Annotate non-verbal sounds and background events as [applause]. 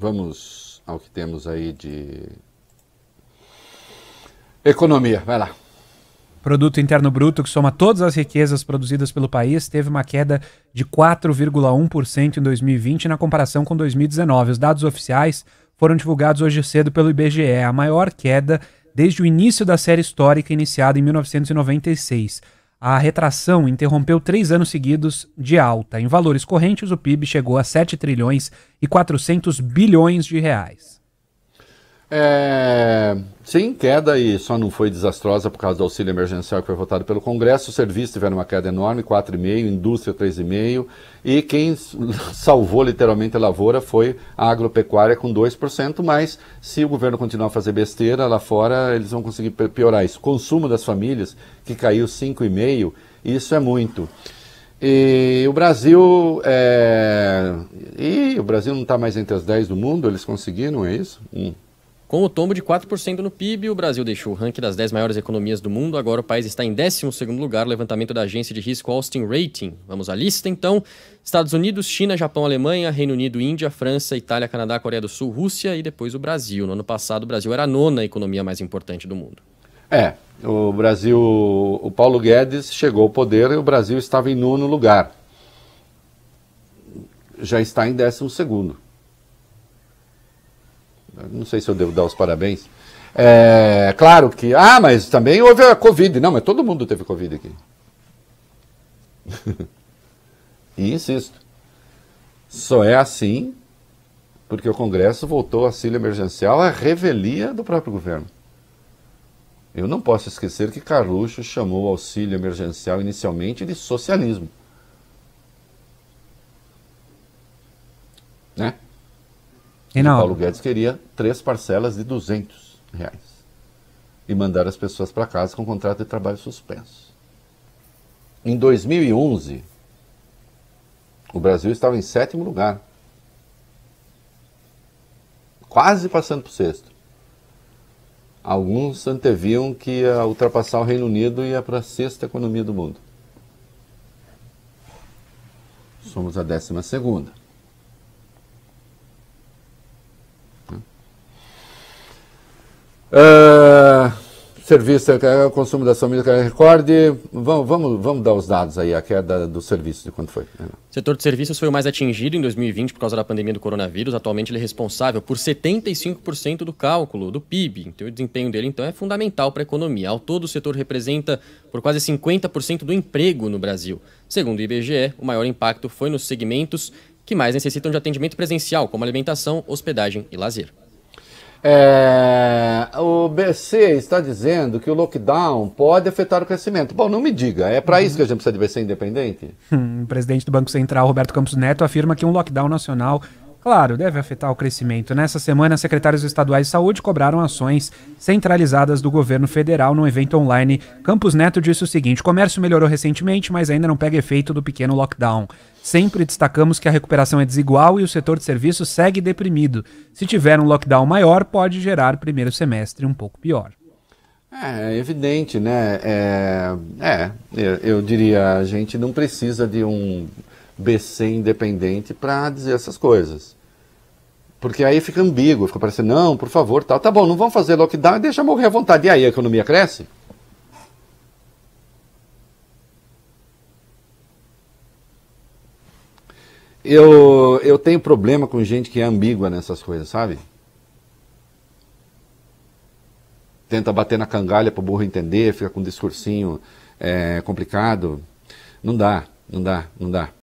Vamos ao que temos aí de economia. Vai lá. Produto Interno Bruto, que soma todas as riquezas produzidas pelo país, teve uma queda de 4,1% em 2020 na comparação com 2019. Os dados oficiais foram divulgados hoje cedo pelo IBGE, a maior queda desde o início da série histórica iniciada em 1996. A retração interrompeu três anos seguidos de alta. Em valores correntes, o PIB chegou a 7 trilhões e 400 bilhões de reais. É... Sim, queda e só não foi desastrosa por causa do auxílio emergencial que foi votado pelo Congresso. Os serviço tiveram uma queda enorme, 4,5%, indústria 3,5%. E quem [laughs] salvou literalmente a lavoura foi a agropecuária com 2%, mas se o governo continuar a fazer besteira lá fora, eles vão conseguir piorar isso. Consumo das famílias, que caiu 5,5%, isso é muito. E o Brasil é... e o Brasil não está mais entre as 10 do mundo, eles conseguiram, é isso? Hum. Com o tombo de 4% no PIB, o Brasil deixou o ranking das 10 maiores economias do mundo. Agora o país está em 12 lugar lugar, levantamento da agência de risco Austin Rating. Vamos à lista, então. Estados Unidos, China, Japão, Alemanha, Reino Unido, Índia, França, Itália, Canadá, Coreia do Sul, Rússia e depois o Brasil. No ano passado, o Brasil era a nona economia mais importante do mundo. É, o Brasil, o Paulo Guedes chegou ao poder e o Brasil estava em nono lugar. Já está em décimo segundo. Não sei se eu devo dar os parabéns. É claro que. Ah, mas também houve a Covid. Não, mas todo mundo teve Covid aqui. [laughs] e insisto. Só é assim porque o Congresso voltou auxílio emergencial à revelia do próprio governo. Eu não posso esquecer que Carluxo chamou o auxílio emergencial inicialmente de socialismo. Né? E Paulo Guedes queria três parcelas de 200 reais e mandar as pessoas para casa com contrato de trabalho suspenso. Em 2011, o Brasil estava em sétimo lugar, quase passando para o sexto. Alguns anteviam que ia ultrapassar o Reino Unido e ia para a sexta economia do mundo. Somos a décima segunda. Ah, serviço, é, é, consumo da família que é recorde. Vamos, vamos, vamos dar os dados aí, a queda do serviço, de quanto foi. O setor de serviços foi o mais atingido em 2020 por causa da pandemia do coronavírus. Atualmente ele é responsável por 75% do cálculo do PIB. Então o desempenho dele então é fundamental para a economia. Ao todo o setor representa por quase 50% do emprego no Brasil. Segundo o IBGE, o maior impacto foi nos segmentos que mais necessitam de atendimento presencial, como alimentação, hospedagem e lazer. É, o BC está dizendo que o lockdown pode afetar o crescimento. Bom, não me diga, é para uhum. isso que a gente precisa de BC independente? Hum, o presidente do Banco Central, Roberto Campos Neto, afirma que um lockdown nacional Claro, deve afetar o crescimento. Nessa semana, secretários estaduais de saúde cobraram ações centralizadas do governo federal num evento online. Campos Neto disse o seguinte: o comércio melhorou recentemente, mas ainda não pega efeito do pequeno lockdown. Sempre destacamos que a recuperação é desigual e o setor de serviços segue deprimido. Se tiver um lockdown maior, pode gerar primeiro semestre um pouco pior. É, é evidente, né? É, é eu, eu diria, a gente não precisa de um BC independente para dizer essas coisas. Porque aí fica ambíguo, fica parecendo, não, por favor, tal. Tá bom, não vão fazer lockdown e deixa morrer à vontade. E aí a economia cresce? Eu, eu tenho problema com gente que é ambígua nessas coisas, sabe? Tenta bater na cangalha pro burro entender, fica com um discursinho é, complicado. Não dá, não dá, não dá.